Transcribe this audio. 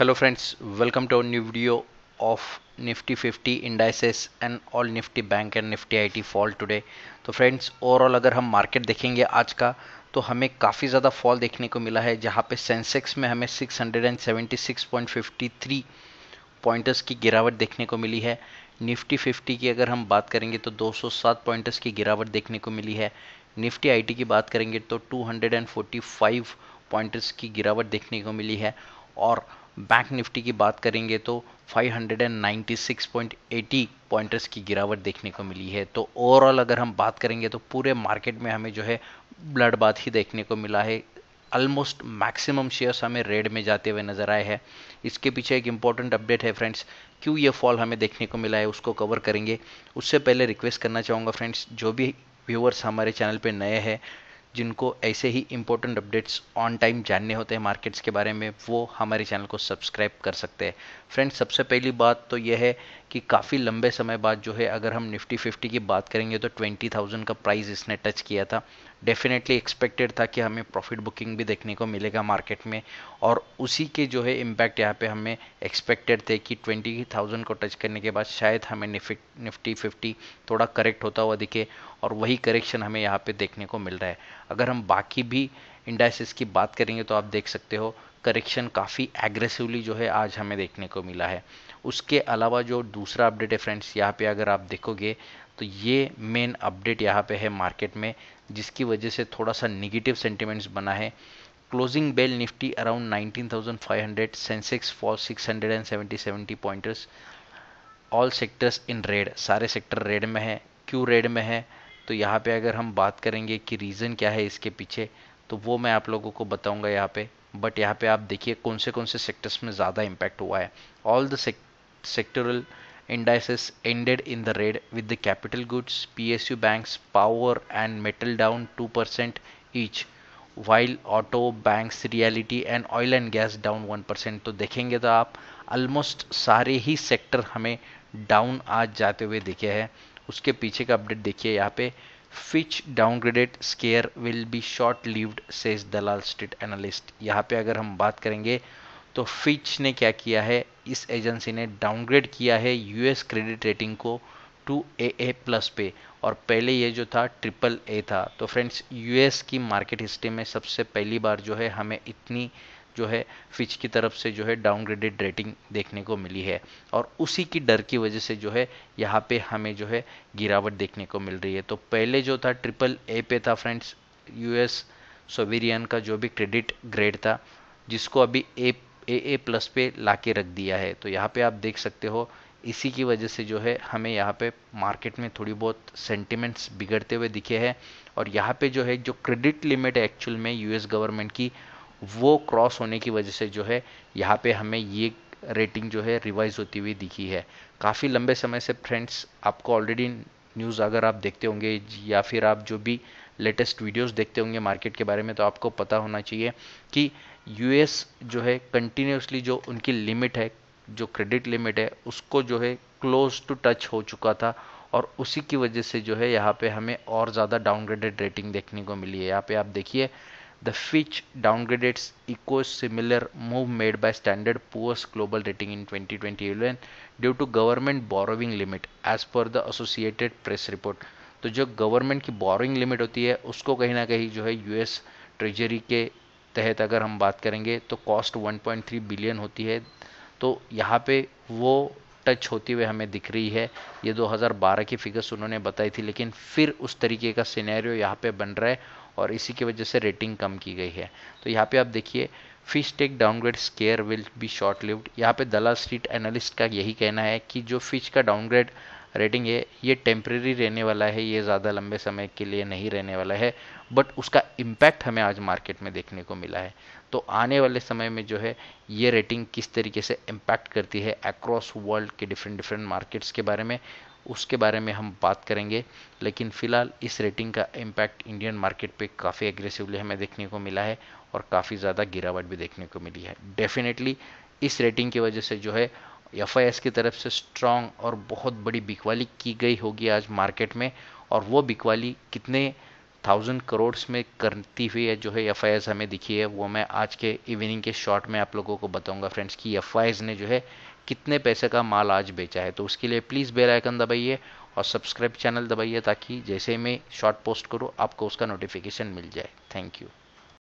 hello friends welcome to new video of nifty nifty 50 indices and all nifty bank and nifty I T fall today तो friends overall अगर हम market देखेंगे आज का तो हमें काफ़ी ज़्यादा फॉल देखने को मिला है जहाँ पे सेंसेक्स में हमें 676.53 पॉइंटर्स की गिरावट देखने को मिली है निफ्टी फिफ्टी की अगर हम बात करेंगे तो 207 पॉइंटर्स की गिरावट देखने को मिली है निफ्टी आईटी की बात करेंगे तो 245 पॉइंटर्स की गिरावट देखने को मिली है और बैंक निफ्टी की बात करेंगे तो 596.80 पॉइंटर्स की गिरावट देखने को मिली है तो ओवरऑल अगर हम बात करेंगे तो पूरे मार्केट में हमें जो है ब्लड बात ही देखने को मिला है ऑलमोस्ट मैक्सिमम शेयर्स हमें रेड में जाते हुए नजर आए हैं इसके पीछे एक इंपॉर्टेंट अपडेट है फ्रेंड्स क्यों ये फॉल हमें देखने को मिला है उसको कवर करेंगे उससे पहले रिक्वेस्ट करना चाहूँगा फ्रेंड्स जो भी व्यूअर्स हमारे चैनल पर नए हैं जिनको ऐसे ही इंपॉर्टेंट अपडेट्स ऑन टाइम जानने होते हैं मार्केट्स के बारे में वो हमारे चैनल को सब्सक्राइब कर सकते हैं फ्रेंड्स सबसे पहली बात तो यह है कि काफ़ी लंबे समय बाद जो है अगर हम निफ्टी फिफ्टी की बात करेंगे तो ट्वेंटी थाउजेंड का प्राइस इसने टच किया था डेफिनेटली एक्सपेक्टेड था कि हमें प्रॉफिट बुकिंग भी देखने को मिलेगा मार्केट में और उसी के जो है इम्पैक्ट यहाँ पे हमें एक्सपेक्टेड थे कि ट्वेंटी थाउजेंड को टच करने के बाद शायद हमें निफ्टी फिफ्टी थोड़ा करेक्ट होता हुआ दिखे और वही करेक्शन हमें यहाँ पे देखने को मिल रहा है अगर हम बाकी भी इंडाइसिस की बात करेंगे तो आप देख सकते हो करेक्शन काफ़ी एग्रेसिवली जो है आज हमें देखने को मिला है उसके अलावा जो दूसरा अपडेट है फ्रेंड्स यहाँ पे अगर आप देखोगे तो ये मेन अपडेट यहाँ पे है मार्केट में जिसकी वजह से थोड़ा सा निगेटिव सेंटिमेंट्स बना है closing bell nifty around 19,500 sensex for 670 pointers all sectors in red सारे सेक्टर रेड में है क्यों रेड में है तो यहाँ पे अगर हम बात करेंगे कि रीज़न क्या है इसके पीछे तो वो मैं आप लोगों को बताऊंगा यहाँ पे बट यहाँ पे आप देखिए कौन से कौन से सेक्टर्स में ज़्यादा इम्पैक्ट हुआ है all the sector sectoral indices ended in the red with the capital goods, PSU banks, power and metal down 2% each while auto banks realty and oil and gas down one percent तो देखेंगे तो आप almost सारे ही sector हमें down आज जाते हुए दिखे हैं उसके पीछे का अपडेट देखिए यहाँ पे Fitch downgraded scare will be short lived says Dalal street analyst यहाँ पे अगर हम बात करेंगे तो फिच ने क्या किया है इस एजेंसी ने डाउनग्रेड किया है यूएस क्रेडिट रेटिंग को टू ए ए प्लस पे और पहले ये जो था ट्रिपल ए था तो फ्रेंड्स यूएस की मार्केट हिस्ट्री में सबसे पहली बार जो है हमें इतनी जो है फिच की तरफ से जो है डाउनग्रेडेड रेटिंग देखने को मिली है और उसी की डर की वजह से जो है यहाँ पे हमें जो है गिरावट देखने को मिल रही है तो पहले जो था ट्रिपल ए पे था फ्रेंड्स यूएस सोवेरियन का जो भी क्रेडिट ग्रेड था जिसको अभी ए ए ए प्लस पे ला के रख दिया है तो यहाँ पे आप देख सकते हो इसी की वजह से जो है हमें यहाँ पे मार्केट में थोड़ी बहुत सेंटिमेंट्स बिगड़ते हुए दिखे हैं और यहाँ पे जो है जो क्रेडिट लिमिट है एक्चुअल में यूएस गवर्नमेंट की वो क्रॉस होने की वजह से जो है यहाँ पे हमें ये रेटिंग जो है रिवाइज होती हुई दिखी है काफ़ी लंबे समय से फ्रेंड्स आपको ऑलरेडी न्यूज़ अगर आप देखते होंगे या फिर आप जो भी लेटेस्ट वीडियोस देखते होंगे मार्केट के बारे में तो आपको पता होना चाहिए कि यूएस जो है कंटिन्यूसली जो उनकी लिमिट है जो क्रेडिट लिमिट है उसको जो है क्लोज टू टच हो चुका था और उसी की वजह से जो है यहाँ पे हमें और ज़्यादा डाउनग्रेडेड रेटिंग देखने को मिली है यहाँ पे आप देखिए the Fitch downgrades echo similar move made by Standard Poor's global rating in 2021 due to government borrowing limit as per the Associated Press report तो जो गवर्नमेंट की बोरिंग लिमिट होती है उसको कहीं ना कहीं जो है यूएस ट्रेजरी के तहत अगर हम बात करेंगे तो कॉस्ट 1.3 बिलियन होती है तो यहाँ पे वो टच होती हुई हमें दिख रही है ये 2012 की फिगर्स उन्होंने बताई थी लेकिन फिर उस तरीके का सिनेरियो यहाँ पे बन रहा है और इसी की वजह से रेटिंग कम की गई है तो यहाँ पे आप देखिए Fitch downgrade scare will be short lived यहाँ पे दला स्ट्रीट एनालिस्ट का यही कहना है कि जो फिश का डाउनग्रेड रेटिंग है ये टेम्प्रेरी रहने वाला है ये ज़्यादा लंबे समय के लिए नहीं रहने वाला है बट उसका इम्पैक्ट हमें आज मार्केट में देखने को मिला है तो आने वाले समय में जो है ये रेटिंग किस तरीके से इम्पैक्ट करती है अक्रॉस वर्ल्ड के डिफरेंट डिफरेंट मार्केट्स के बारे में उसके बारे में हम बात करेंगे लेकिन फ़िलहाल इस रेटिंग का इम्पैक्ट इंडियन मार्केट पे काफ़ी एग्रेसिवली हमें देखने को मिला है और काफ़ी ज़्यादा गिरावट भी देखने को मिली है डेफिनेटली इस रेटिंग की वजह से जो है एफ की तरफ से स्ट्रांग और बहुत बड़ी बिकवाली की गई होगी आज मार्केट में और वो बिकवाली कितने थाउजेंड करोड्स में करती हुई है जो है एफ हमें दिखी है वो मैं आज के इवनिंग के शॉर्ट में आप लोगों को बताऊंगा फ्रेंड्स कि एफ ने जो है कितने पैसे का माल आज बेचा है तो उसके लिए प्लीज़ बेल आइकन दबाइए और सब्सक्राइब चैनल दबाइए ताकि जैसे मैं शॉर्ट पोस्ट करूँ आपको उसका नोटिफिकेशन मिल जाए थैंक यू